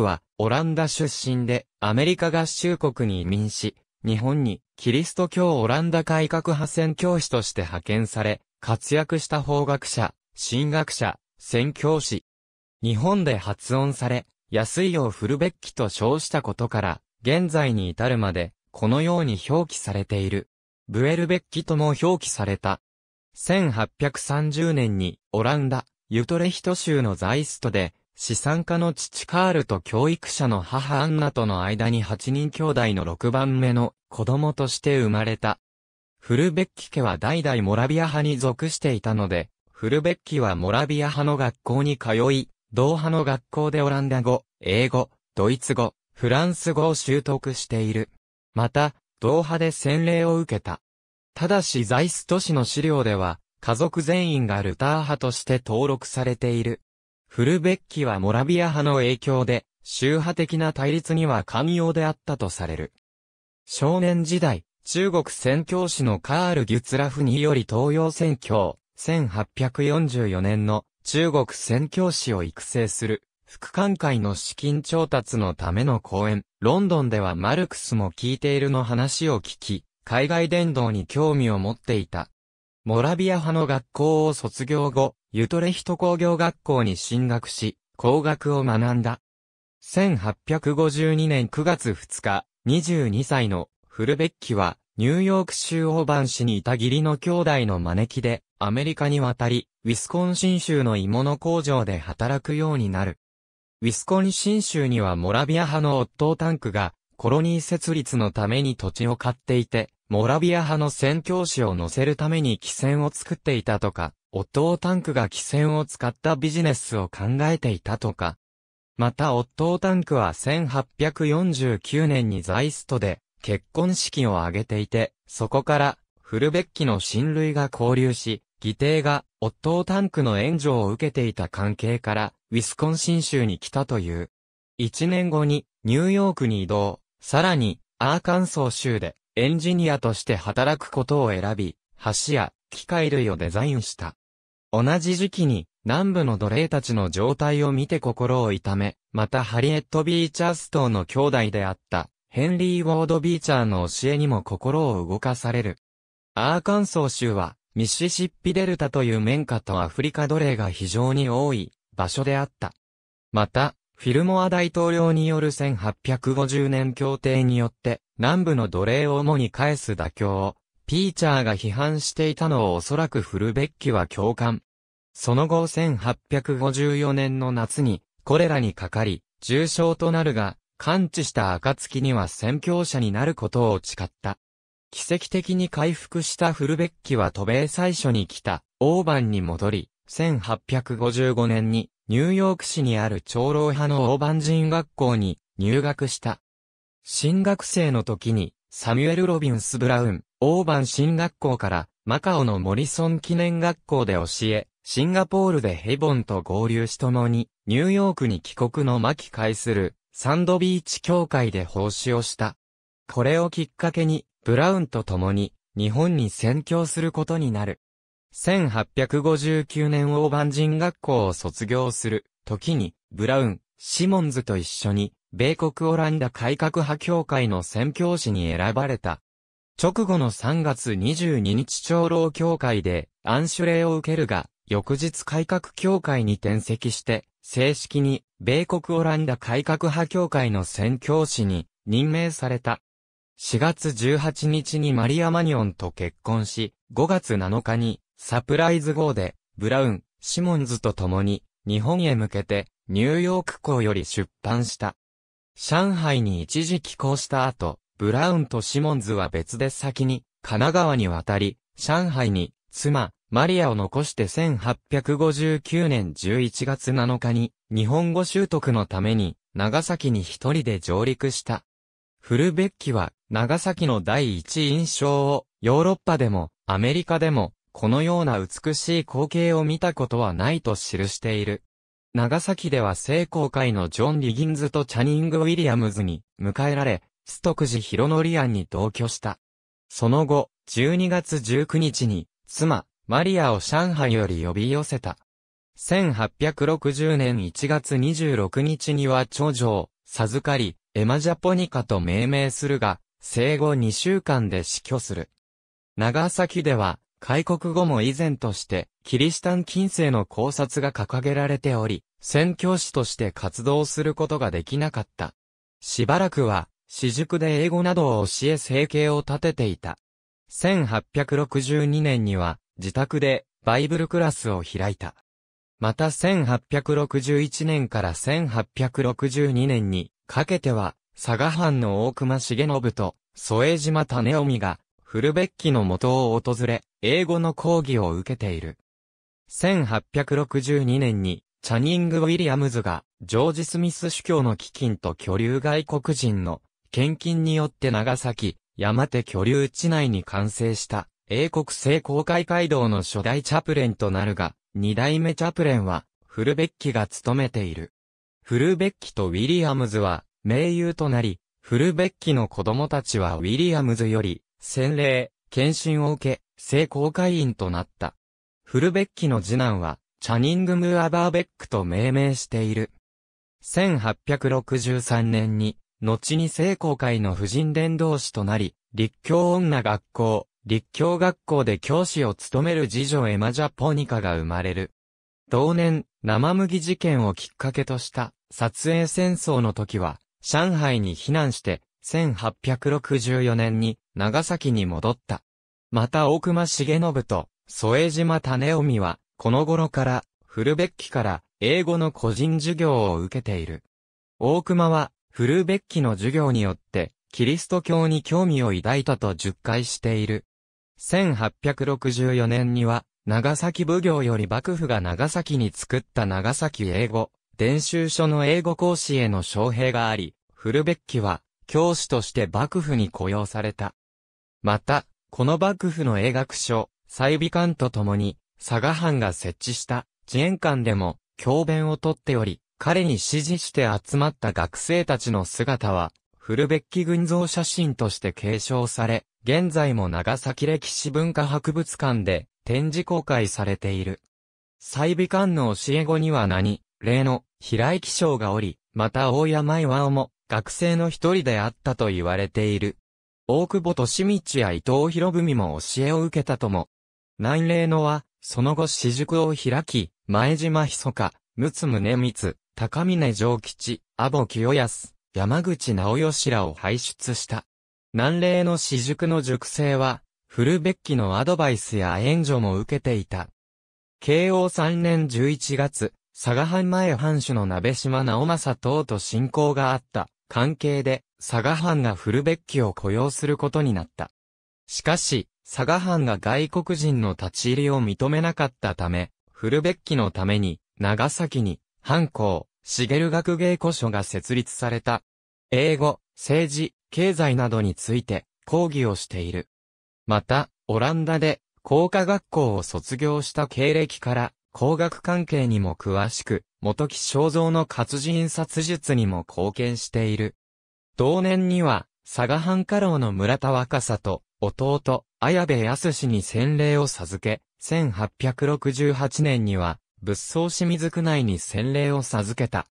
は、オランダ出身で、アメリカ合衆国に移民し、日本に、キリスト教オランダ改革派宣教師として派遣され、活躍した法学者、神学者、宣教師。日本で発音され、安いをフルベッキと称したことから、現在に至るまで、このように表記されている。ブエルベッキとも表記された。1830年に、オランダ、ユトレヒト州のザイストで、資産家の父カールと教育者の母アンナとの間に8人兄弟の6番目の子供として生まれた。フルベッキ家は代々モラビア派に属していたので、フルベッキはモラビア派の学校に通い、同派の学校でオランダ語、英語、ドイツ語、フランス語を習得している。また、同派で洗礼を受けた。ただしザイス都市の資料では、家族全員がルター派として登録されている。フルベッキはモラビア派の影響で、宗派的な対立には寛容であったとされる。少年時代、中国宣教師のカール・ギュツラフにより東洋宣教、1844年の中国宣教師を育成する、副官会の資金調達のための講演、ロンドンではマルクスも聞いているの話を聞き、海外伝道に興味を持っていた。モラビア派の学校を卒業後、ユトレヒト工業学校に進学し、工学を学んだ。1852年9月2日、22歳のフルベッキは、ニューヨーク州オーバン市にいた義理の兄弟の招きで、アメリカに渡り、ウィスコンシン州の鋳物工場で働くようになる。ウィスコンシン州にはモラビア派のオットータンクが、コロニー設立のために土地を買っていて、モラビア派の宣教師を乗せるために機船を作っていたとか、オットータンクが汽船を使ったビジネスを考えていたとか。またオットータンクは1849年にザイストで結婚式を挙げていて、そこからフルベッキの親類が交流し、議定がオットータンクの援助を受けていた関係からウィスコンシン州に来たという。1年後にニューヨークに移動、さらにアーカンソー州でエンジニアとして働くことを選び、橋や機械類をデザインした。同じ時期に、南部の奴隷たちの状態を見て心を痛め、またハリエット・ビーチャーストーの兄弟であった、ヘンリー・ウォード・ビーチャーの教えにも心を動かされる。アーカンソー州は、ミシシッピデルタという綿花とアフリカ奴隷が非常に多い場所であった。また、フィルモア大統領による1850年協定によって、南部の奴隷を主に返す妥協をピーチャーが批判していたのをおそらくフルベッキは共感。その後1854年の夏に、コレラにかかり、重症となるが、完治した暁には宣教者になることを誓った。奇跡的に回復したフルベッキは渡米最初に来た、オーバンに戻り、1855年に、ニューヨーク市にある長老派のオーバン人学校に入学した。新学生の時に、サミュエル・ロビンス・ブラウン、オーバン新学校から、マカオのモリソン記念学校で教え、シンガポールでヘボンと合流しともに、ニューヨークに帰国の巻き返する、サンドビーチ協会で奉仕をした。これをきっかけに、ブラウンと共に、日本に宣教することになる。1859年オーバン人学校を卒業する、時に、ブラウン、シモンズと一緒に、米国オランダ改革派協会の宣教師に選ばれた。直後の3月22日長老協会で暗種令を受けるが、翌日改革協会に転籍して、正式に米国オランダ改革派協会の宣教師に任命された。4月18日にマリア・マニオンと結婚し、5月7日にサプライズ号でブラウン、シモンズと共に日本へ向けてニューヨーク港より出版した。上海に一時寄港した後、ブラウンとシモンズは別で先に、神奈川に渡り、上海に、妻、マリアを残して1859年11月7日に、日本語習得のために、長崎に一人で上陸した。フルベッキは、長崎の第一印象を、ヨーロッパでも、アメリカでも、このような美しい光景を見たことはないと記している。長崎では聖公会のジョン・リギンズとチャニング・ウィリアムズに迎えられ、ストクジ・ヒロノリアンに同居した。その後、12月19日に、妻、マリアを上海より呼び寄せた。1860年1月26日には長女を授かり、エマ・ジャポニカと命名するが、生後2週間で死去する。長崎では、開国後も以前として、キリシタン近世の考察が掲げられており、宣教師として活動することができなかった。しばらくは、私塾で英語などを教え生計を立てていた。1862年には、自宅でバイブルクラスを開いた。また1861年から1862年にかけては、佐賀藩の大隈重信と、添島種臣がフルベッキの元を訪れ、英語の講義を受けている。1862年に、チャニング・ウィリアムズが、ジョージ・スミス主教の基金と居留外国人の献金によって長崎、山手居留地内に完成した英国聖公会街道の初代チャプレンとなるが、二代目チャプレンはフルベッキが務めている。フルベッキとウィリアムズは盟友となり、フルベッキの子供たちはウィリアムズより洗礼、検診を受け、聖公会員となった。フルベッキの次男は、チャニング・ムアバーベックと命名している。1863年に、後に聖公会の婦人伝道師となり、立教女学校、立教学校で教師を務める次女エマ・ジャポニカが生まれる。同年、生麦事件をきっかけとした撮影戦争の時は、上海に避難して、1864年に長崎に戻った。また大隈重信と、添島種臣は、この頃から、古べッから英語の個人授業を受けている。大熊は、古べッの授業によって、キリスト教に興味を抱いたと述懐している。1864年には、長崎奉行より幕府が長崎に作った長崎英語、伝習書の英語講師への招聘があり、古べッは、教師として幕府に雇用された。また、この幕府の英学書、再美館とともに、佐賀藩が設置した自演館でも教鞭をとっており、彼に支持して集まった学生たちの姿は、古べっき群像写真として継承され、現在も長崎歴史文化博物館で展示公開されている。再美館の教え子には何、例の平井紀章がおり、また大山岩尾も学生の一人であったと言われている。大久保利道や伊藤博文も教えを受けたとも。南霊のは、その後私塾を開き、前島ひそか、陸奥宗光、高峰上吉、阿保清康、山口直義らを輩出した。南霊の私塾の塾生は、古ベッキのアドバイスや援助も受けていた。慶応3年11月、佐賀藩前藩主の鍋島直政等と親交があった関係で、佐賀藩がフルベッキを雇用することになった。しかし、佐賀藩が外国人の立ち入りを認めなかったため、フルベッキのために、長崎に、藩校、茂学芸古書が設立された。英語、政治、経済などについて、講義をしている。また、オランダで、工科学校を卒業した経歴から、工学関係にも詳しく、元木正造の活字印刷術にも貢献している。同年には、佐賀藩家老の村田若と、弟、綾部康に洗礼を授け、1868年には、仏僧清水区内に洗礼を授けた。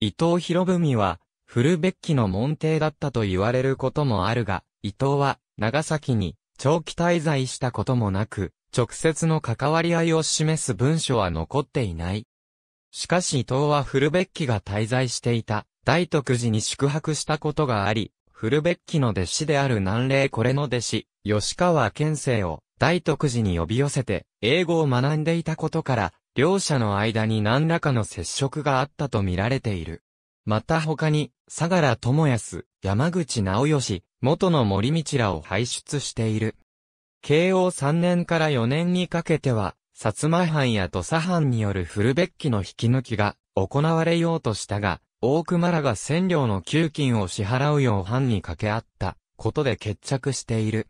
伊藤博文は、古別きの門弟だったと言われることもあるが、伊藤は、長崎に、長期滞在したこともなく、直接の関わり合いを示す文書は残っていない。しかし伊藤は古別きが滞在していた、大徳寺に宿泊したことがあり、古べっきの弟子である南霊これの弟子、吉川県政を大徳寺に呼び寄せて、英語を学んでいたことから、両者の間に何らかの接触があったと見られている。また他に、相良智康、山口直義、元の森道らを輩出している。慶応3年から4年にかけては、薩摩藩や土佐藩による古別記の引き抜きが行われようとしたが、大熊らが千両の給金を支払うよう藩に掛け合ったことで決着している。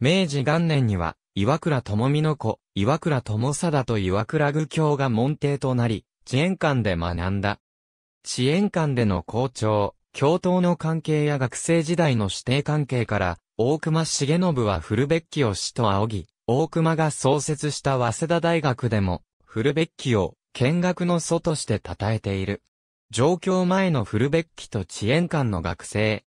明治元年には、岩倉智美の子、岩倉智貞と岩倉愚教が門弟となり、地縁館で学んだ。地縁館での校長、教頭の関係や学生時代の指定関係から、大熊重信は古べっきを師と仰ぎ、大熊が創設した早稲田大学でも、古べっきを見学の祖として称えている。上京前のフルベッキと遅延館の学生。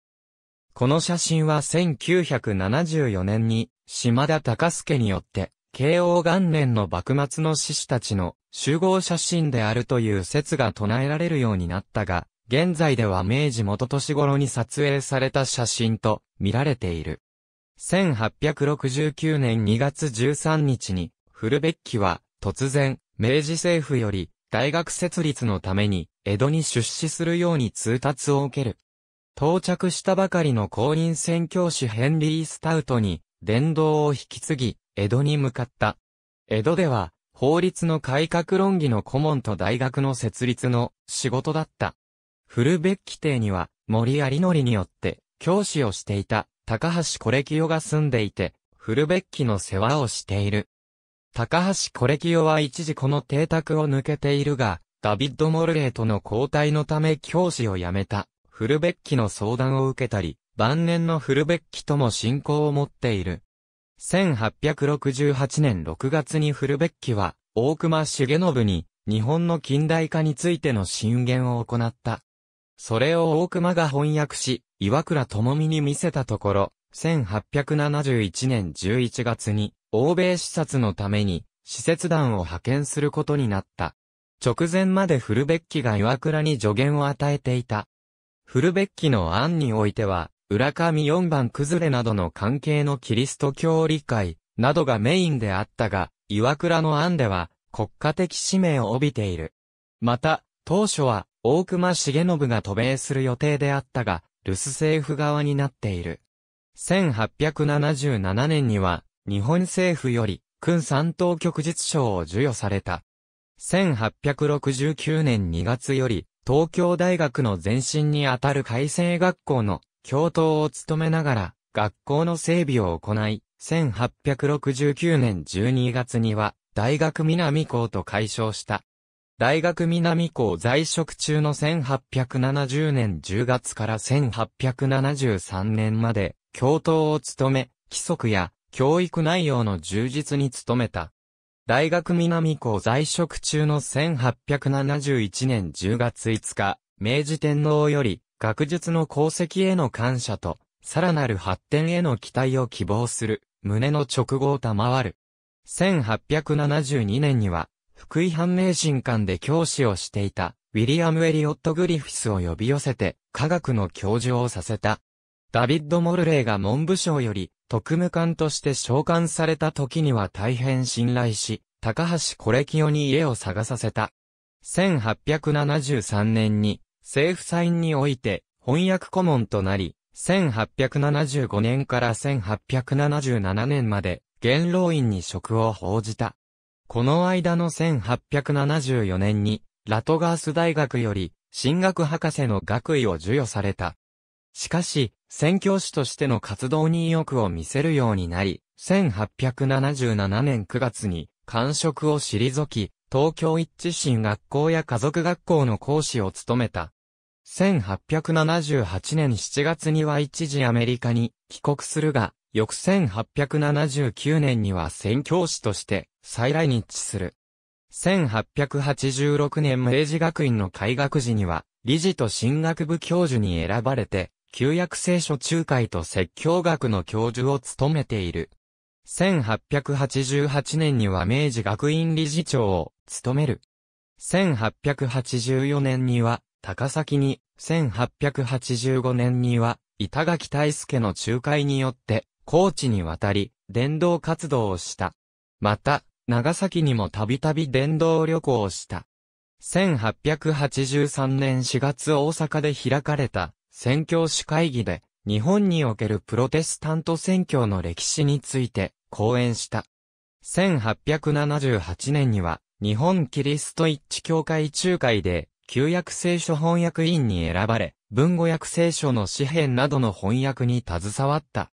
この写真は1974年に、島田隆介によって、慶応元年の幕末の志士たちの集合写真であるという説が唱えられるようになったが、現在では明治元年頃に撮影された写真と見られている。1869年2月13日に、フルベッキは突然、明治政府より大学設立のために、江戸に出資するように通達を受ける。到着したばかりの公認宣教師ヘンリー・スタウトに、伝道を引き継ぎ、江戸に向かった。江戸では、法律の改革論議の顧問と大学の設立の仕事だった。古別き邸には、森有則によって、教師をしていた、高橋コレキヨが住んでいて、古別きの世話をしている。高橋コレキオは一時この邸宅を抜けているが、ダビッド・モルレーとの交代のため教師を辞めた。フルベッキの相談を受けたり、晩年のフルベッキとも信仰を持っている。1868年6月にフルベッキは、大隈重信に、日本の近代化についての進言を行った。それを大隈が翻訳し、岩倉智美に見せたところ、1871年11月に、欧米視察のために、使節団を派遣することになった。直前までフルベッキが岩倉に助言を与えていた。フルベッキの案においては、浦上4番崩れなどの関係のキリスト教理解などがメインであったが、岩倉の案では国家的使命を帯びている。また、当初は大隈重信が渡米する予定であったが、留守政府側になっている。1877年には、日本政府より、勲三等局実賞を授与された。1869年2月より、東京大学の前身にあたる改正学校の教頭を務めながら、学校の整備を行い、1869年12月には、大学南校と改称した。大学南校在職中の1870年10月から1873年まで、教頭を務め、規則や教育内容の充実に努めた。大学南校在職中の1871年10月5日、明治天皇より学術の功績への感謝と、さらなる発展への期待を希望する、胸の直後を賜る。1872年には、福井判明神館で教師をしていた、ウィリアム・エリオット・グリフィスを呼び寄せて、科学の教授をさせた。ダビッド・モルレーが文部省より、特務官として召喚された時には大変信頼し、高橋コレキに家を探させた。1873年に政府サインにおいて翻訳顧問となり、1875年から1877年まで元老院に職を報じた。この間の1874年にラトガース大学より進学博士の学位を授与された。しかし、宣教師としての活動に意欲を見せるようになり、1877年9月に、官職を退き、東京一致新学校や家族学校の講師を務めた。1878年7月には一時アメリカに帰国するが、翌1879年には宣教師として再来日する。1886年明治学院の開学時には、理事と進学部教授に選ばれて、旧約聖書中会と説教学の教授を務めている。1888年には明治学院理事長を務める。1884年には高崎に、1885年には板垣大輔の仲介によって高知に渡り、伝道活動をした。また、長崎にもたびたび伝道旅行をした。1883年4月大阪で開かれた宣教師会議で、日本におけるプロテスタント宣教の歴史について講演した。1878年には、日本キリスト一致協会仲会で、旧約聖書翻訳員に選ばれ、文語訳聖書の詩編などの翻訳に携わった。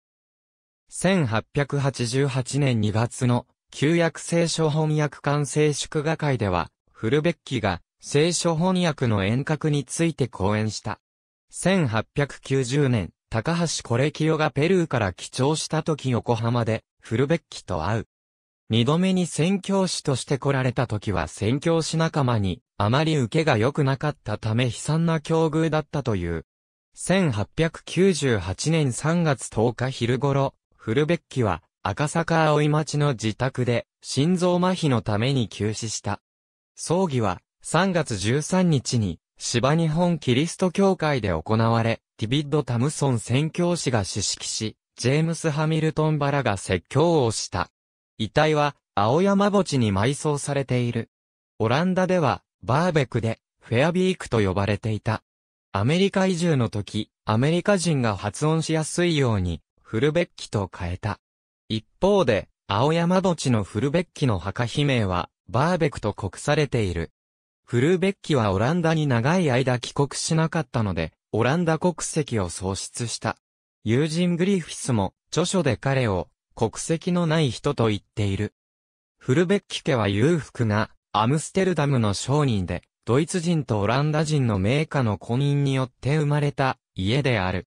1888年2月の旧約聖書翻訳完聖祝賀会では、フルベッキが聖書翻訳の遠隔について講演した。1890年、高橋コレキヨがペルーから帰朝した時横浜で、フルベッキと会う。二度目に宣教師として来られた時は宣教師仲間に、あまり受けが良くなかったため悲惨な境遇だったという。1898年3月10日昼頃、フルベッキは、赤坂葵町の自宅で、心臓麻痺のために急死した。葬儀は、3月13日に、芝日本キリスト教会で行われ、ティビッド・タムソン宣教師が指揮し、ジェームス・ハミルトン・バラが説教をした。遺体は、青山墓地に埋葬されている。オランダでは、バーベクで、フェアビークと呼ばれていた。アメリカ移住の時、アメリカ人が発音しやすいように、フルベッキと変えた。一方で、青山墓地のフルベッキの墓碑名は、バーベクと告されている。フルベッキはオランダに長い間帰国しなかったので、オランダ国籍を喪失した。友人グリフィスも、著書で彼を、国籍のない人と言っている。フルベッキ家は裕福な、アムステルダムの商人で、ドイツ人とオランダ人の名家の婚姻によって生まれた、家である。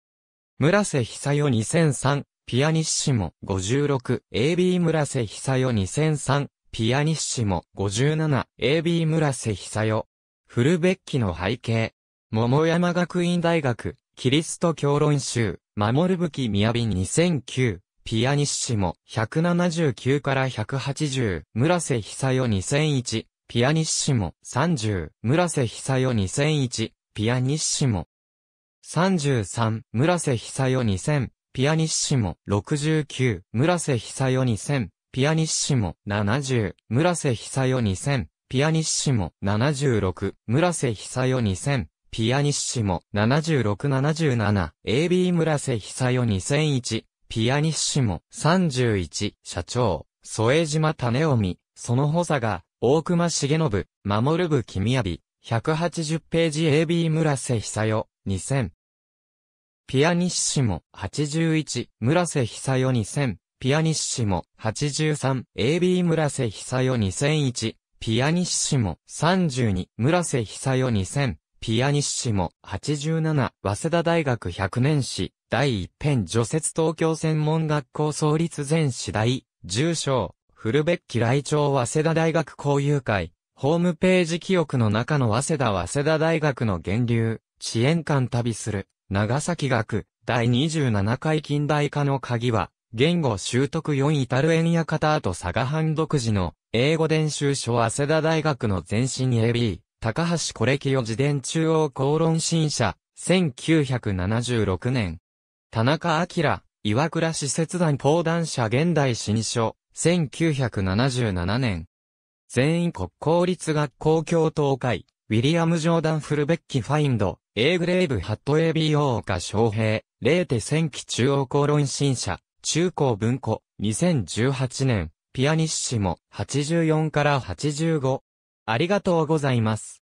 村瀬久代2003、ピアニッシモ56、AB 村瀬久代2003、ピアニッシモ、57、AB 村瀬久代。フルベッキの背景。桃山学院大学、キリスト教論集、守る武器宮便2009、ピアニッシモ、179から180、村瀬久代2001、ピアニッシモ、30、村瀬久代2001、ピアニッシモ。33、村瀬久代2000、ピアニッシモ、69、村瀬久代2000、ピアニッシモ、70、村瀬久代2000、ピアニッシモ、76、村瀬久代2000、ピアニッシモ、7677、AB 村瀬久代2001、ピアニッシモ、31、社長、添島種臣、その補佐が、大隈重信、守る部君やび、180ページ AB 村瀬久代、2000。ピアニッシモ、81、村瀬久代2000、ピアニッシモ、83、AB 村瀬久代2001、ピアニッシモ、32、村瀬久代2000、ピアニッシモ、87、早稲田大学100年史、第一編除雪東京専門学校創立前史第、重賞、古べっき来庁早稲田大学交友会、ホームページ記憶の中の早稲田早稲田大学の源流、遅延館旅する、長崎学、第27回近代化の鍵は、言語習得4イタルエニアカタート佐賀藩独自の英語伝習書早田大学の前身 AB 高橋コレキヨ自伝中央公論新社1976年田中明岩倉施設団講談社現代新書1977年全員国公立学校教頭会ウィリアム・ジョーダン・フルベッキ・ファインド A グレーブ・ハット ABO か昌平0.1000期中央公論新社中高文庫、2018年、ピアニッシモ、84から85。ありがとうございます。